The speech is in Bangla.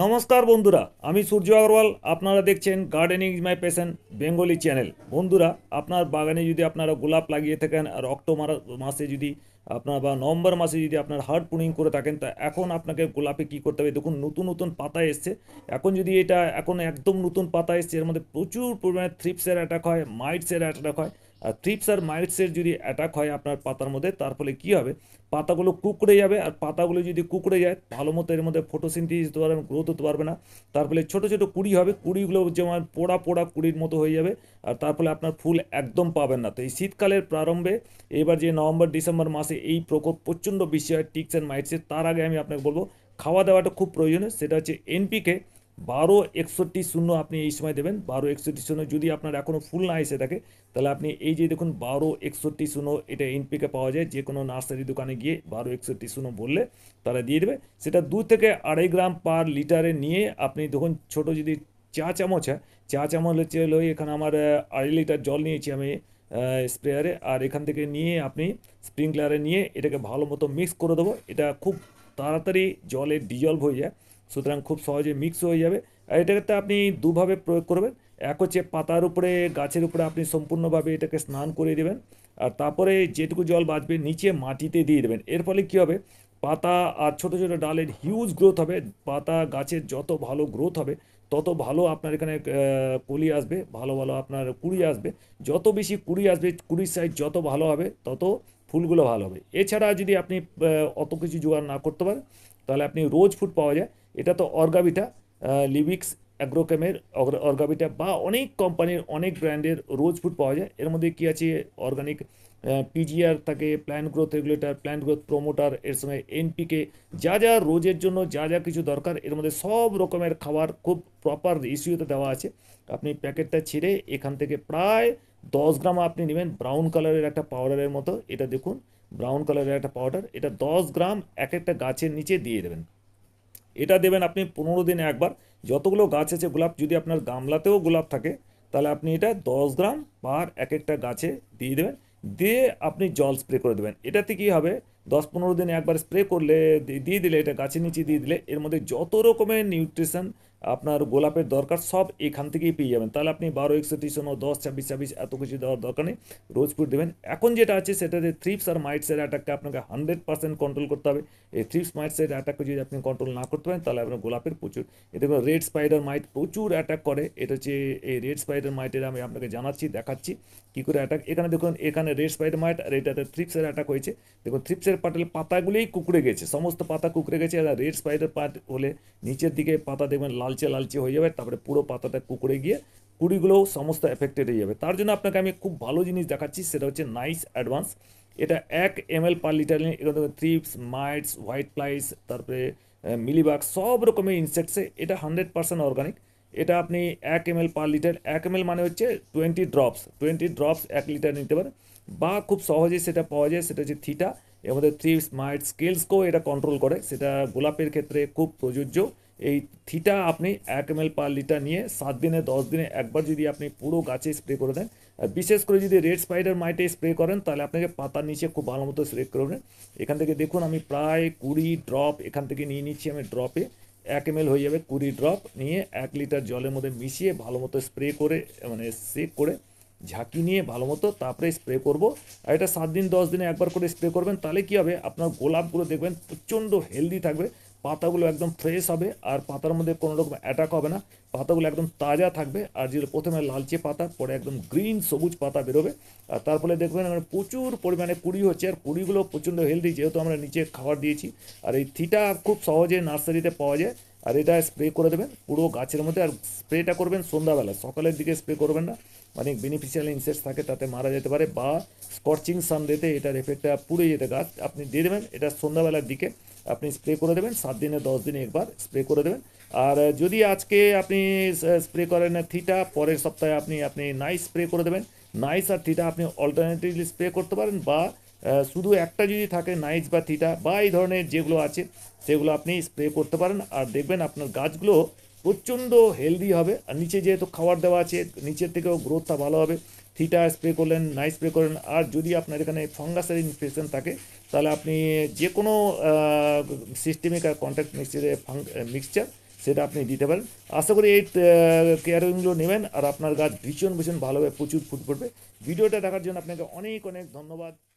নমস্কার বন্ধুরা আমি সূর্য আগরওয়াল আপনারা দেখছেন gardening is my passion Bengali channel বন্ধুরা আপনার বাগানে যদি আপনারা গোলাপ লাগিয়ে থাকেন আর অক্টোবর মাসে যদি আপনার বা নভেম্বর মাসে যদি আপনার হার্ড পুনিং করে থাকেন তা এখন আপনাকে গোলাপে কি করতে হবে দেখুন নতুন নতুন পাতা এসছে এখন যদি এটা এখন একদম নতুন পাতা এসছে এর মধ্যে প্রচুর পরিমাণে থ্রিপসের অ্যাটাক হয় মাইটসের অ্যাটাক হয় আর থ্রিপস আর মাইটসের যদি অ্যাটাক হয় আপনার পাতার মধ্যে তার ফলে কী হবে পাতাগুলো কুকড়ে যাবে আর পাতাগুলো যদি কুকড়ে যায় ভালো মতো এর মধ্যে ফটোসিনথিস হতে পারবে গ্রোথ হতে পারবে না তার ফলে ছোটো ছোটো কুড়ি হবে কুড়িগুলো যেমন পোড়া পোড়া কুড়ির মতো হয়ে যাবে আর তার ফলে আপনার ফুল একদম পাবেন না তো এই শীতকালের প্রারম্ভে এবার যে নভেম্বর ডিসেম্বর মাসে এই প্রকোপ প্রচণ্ড বেশি হয় টিক্স অ্যান্ড মাইটসের তার আগে আমি আপনাকে বলবো খাওয়া দাওয়াটা খুব প্রয়োজনীয় সেটা হচ্ছে এনপিকে বারো একষট্টি শূন্য আপনি এই সময় দেবেন বারো একষট্টি শূন্য যদি আপনার এখনও ফুল না এসে থাকে তাহলে আপনি এই যে দেখুন বারো একষট্টি শূন্য এটা এনপিকে পাওয়া যায় যে কোনো নার্সারি দোকানে গিয়ে বারো একষট্টি শূন্য বললে তারা দিয়ে দেবে সেটা দু থেকে আড়াই গ্রাম পার লিটারে নিয়ে আপনি দেখুন ছোট যদি চা চামচ হ্যাঁ চা চামচ হচ্ছে হলো এখানে আমার আড়াই লিটার জল নিয়েছি আমি স্প্রেয়ারে আর এখান থেকে নিয়ে আপনি স্প্রিংকলারে নিয়ে এটাকে ভালো মতো মিক্স করে দেবো এটা খুব তাড়াতাড়ি জলে ডিজলভ হয়ে যায় সুতরাং খুব সহজে মিক্স হয়ে যাবে আর এটাকে আপনি দুভাবে প্রয়োগ করবেন এক হচ্ছে পাতার উপরে গাছের উপরে আপনি সম্পূর্ণভাবে এটাকে স্নান করে দেবেন আর তারপরে যেটুকু জল বাঁচবে নিচে মাটিতে দিয়ে দেবেন এর ফলে কী হবে পাতা আর ছোটো ছোটো ডালের হিউজ গ্রোথ হবে পাতা গাছের যত ভালো গ্রোথ হবে তত ভালো আপনার এখানে কলি আসবে ভালো ভালো আপনার কুড়ি আসবে যত বেশি কুড়ি আসবে কুড়ির সাইজ যত ভালো হবে তত ফুলগুলো ভালো হবে এছাড়া যদি আপনি অত কিছু জোগাড় না করতে পারেন তাহলে আপনি রোজ ফুড পাওয়া যায় এটা তো অর্গাবিটা লিবিক্স অ্যাগ্রোকেমের অর্গাবিটা বা অনেক কোম্পানির অনেক ব্র্যান্ডের রোজ ফুড পাওয়া যায় এর মধ্যে কী আছে অর্গানিক পিজিআর থাকে plant growth regulator plant growth promoter এর সঙ্গে এনপিকে যা যা রোজের জন্য যা যা কিছু দরকার এর মধ্যে সব রকমের খাবার খুব প্রপার ইস্যুতে দেওয়া আছে আপনি প্যাকেটটা ছিঁড়ে এখান থেকে প্রায় দশ গ্রাম আপনি নেবেন ব্রাউন কালারের একটা পাউডারের মতো এটা দেখুন ব্রাউন কালারের একটা পাউডার এটা দশ গ্রাম এক একটা গাছের নিচে দিয়ে দেবেন এটা দেবেন আপনি পনেরো দিনে একবার যতগুলো গাছ আছে গোলাপ যদি আপনার গামলাতেও গোলাপ থাকে তাহলে আপনি এটা দশ গ্রাম পার এক একটা গাছে দিয়ে দেবেন দিয়ে আপনি জল স্প্রে করে দেবেন এটাতে কী হবে দশ পনেরো দিনে একবার স্প্রে করলে দিয়ে দিলে এটা গাছের নিচে দিয়ে দিলে এর মধ্যে যত রকমের নিউট্রিশন আপনার গোলাপের দরকার সব এখান থেকেই পেয়ে যাবেন তাহলে আপনি বারো একশো তিরিশ নয় দশ ছাব্বিশ ছাব্বিশ এত কিছু দেওয়ার দরকার নেই রোজপুর দেবেন এখন যেটা আছে সেটাতে থ্রিপস আর মাইটসের অ্যাটাককে আপনাকে হান্ড্রেড পার্সেন্ট কন্ট্রোল করতে হবে এই থ্রিপস মাইটসের অ্যাটাককে যদি আপনি কন্ট্রোল না করতে পারেন তাহলে আপনার গোলাপের প্রচুর এ দেখুন রেড স্পাইডার মাইট প্রচুর অ্যাটাক করে এটা হচ্ছে এই রেড স্পাইডার মাইটের আমি আপনাকে জানাচ্ছি দেখাচ্ছি কী করে অ্যাটাক এখানে দেখুন এখানে রেড স্পাইডার মাইট আর এটাতে থ্রিপসের অ্যাটাক হয়েছে দেখুন থ্রিপসের পাটের পাতাগুলোই কুকড়ে গেছে সমস্ত পাতা কুকড়ে গেছে আর রেড স্পাইডার পাট হলে নিচের দিকে পাতা দেখবেন লাল লালচে লালচে হয়ে যাবে তারপরে পুরো পাতাটা কুকুরে গিয়ে কুড়িগুলোও সমস্ত এফেক্টেড হয়ে যাবে তার জন্য আপনাকে আমি খুব ভালো জিনিস দেখাচ্ছি সেটা হচ্ছে নাইস অ্যাডভান্স এটা এক এম এল পার লিটার নিয়ে এখান থেকে থ্রিপস মাইটস হোয়াইট ফ্লাইস তারপরে মিলিবাগ সব রকমের ইনসেক্টসে এটা হান্ড্রেড পার্সেন্ট অর্গানিক এটা আপনি এক এম এল পার লিটার এক এম এল মানে হচ্ছে টোয়েন্টি ড্রপস টোয়েন্টি ড্রপস এক লিটার নিতে পারেন বা খুব সহজে সেটা পাওয়া যায় সেটা হচ্ছে থিটা এর মধ্যে থ্রিপস মাইটস স্কেলসকেও এটা কন্ট্রোল করে সেটা গোলাপের ক্ষেত্রে খুব প্রযোজ্য এই থিটা আপনি এক এম পার লিটার নিয়ে সাত দিনে দশ দিনে একবার যদি আপনি পুরো গাছে স্প্রে করে দেন বিশেষ করে যদি রেড স্পাইডার মাইটে স্প্রে করেন তাহলে আপনাকে পাতার নিচে খুব ভালো মতো স্প্রে করবেন এখান থেকে দেখুন আমি প্রায় কুড়ি ড্রপ এখান থেকে নিয়ে নিচ্ছি আমি ড্রপে এক এম হয়ে যাবে কুড়ি ড্রপ নিয়ে এক লিটার জলের মধ্যে মিশিয়ে ভালো মতো স্প্রে করে মানে সেক করে ঝাঁকি নিয়ে ভালো মতো তারপরে স্প্রে করবো আর এটা সাত দিন দশ দিনে একবার করে স্প্রে করবেন তাহলে কী হবে আপনার গোলাপগুলো দেখবেন প্রচণ্ড হেলদি থাকবে পাতাগুলো একদম ফ্রেশ হবে আর পাতার মধ্যে কোনো রকম অ্যাটাক হবে না পাতাগুলো একদম তাজা থাকবে আর যেগুলো প্রথমে লালচে পাতা পরে একদম গ্রিন সবুজ পাতা বেরোবে আর তার ফলে দেখবেন আমরা প্রচুর পরিমাণে কুড়ি হচ্ছে আর কুড়িগুলো প্রচণ্ড হেলদি যেহেতু আমরা নিচে খাবার দিয়েছি আর এই থিটা খুব সহজে নার্সারিতে পাওয়া যায় আর এটা স্প্রে করে দেবেন পুরো গাছের মধ্যে আর স্প্রেটা করবেন সন্ধ্যাবেলা সকালের দিকে স্প্রে করবেন না অনেক বেনিফিশিয়াল ইনসেক্টস থাকে তাতে মারা যেতে পারে বা স্কর্চিং সানডেতে এটার এফেক্টটা পুড়ে যেতে গাছ আপনি দিয়ে দেবেন এটা সন্ধ্যাবেলার দিকে আপনি স্প্রে করে দেবেন সাত দিনে দশ দিনে একবার স্প্রে করে দেবেন আর যদি আজকে আপনি স্প্রে করেন থিটা পরের সপ্তাহে আপনি আপনি নাইস স্প্রে করে দেবেন নাইস আর থিটা আপনি অল্টারনেটিভলি স্প্রে করতে পারেন বা শুধু একটা যদি থাকে নাইস বা থিটা বা এই ধরনের যেগুলো আছে সেগুলো আপনি স্প্রে করতে পারেন আর দেখবেন আপনার গাছগুলো প্রচণ্ড হেলদি হবে আর নিচে যেহেতু খাবার দেওয়া আছে নিচের থেকেও গ্রোথটা ভালো হবে থিটা স্প্রে করলেন নাই স্প্রে করলেন আর যদি আপনার এখানে ফাঙ্গাসের ইনফেকশন থাকে তাহলে আপনি যে কোনো সিস্টেমিক আর কন্ট্যাক্ট মিক্সচারে মিক্সচার সেটা আপনি দিতে পারেন আশা করি এই কেয়ারিংগুলো নেবেন আর আপনার গাছ ভীষণ ভীষণ ভালোভাবে প্রচুর ফুট পড়বে ভিডিওটা দেখার জন্য আপনাকে অনেক অনেক ধন্যবাদ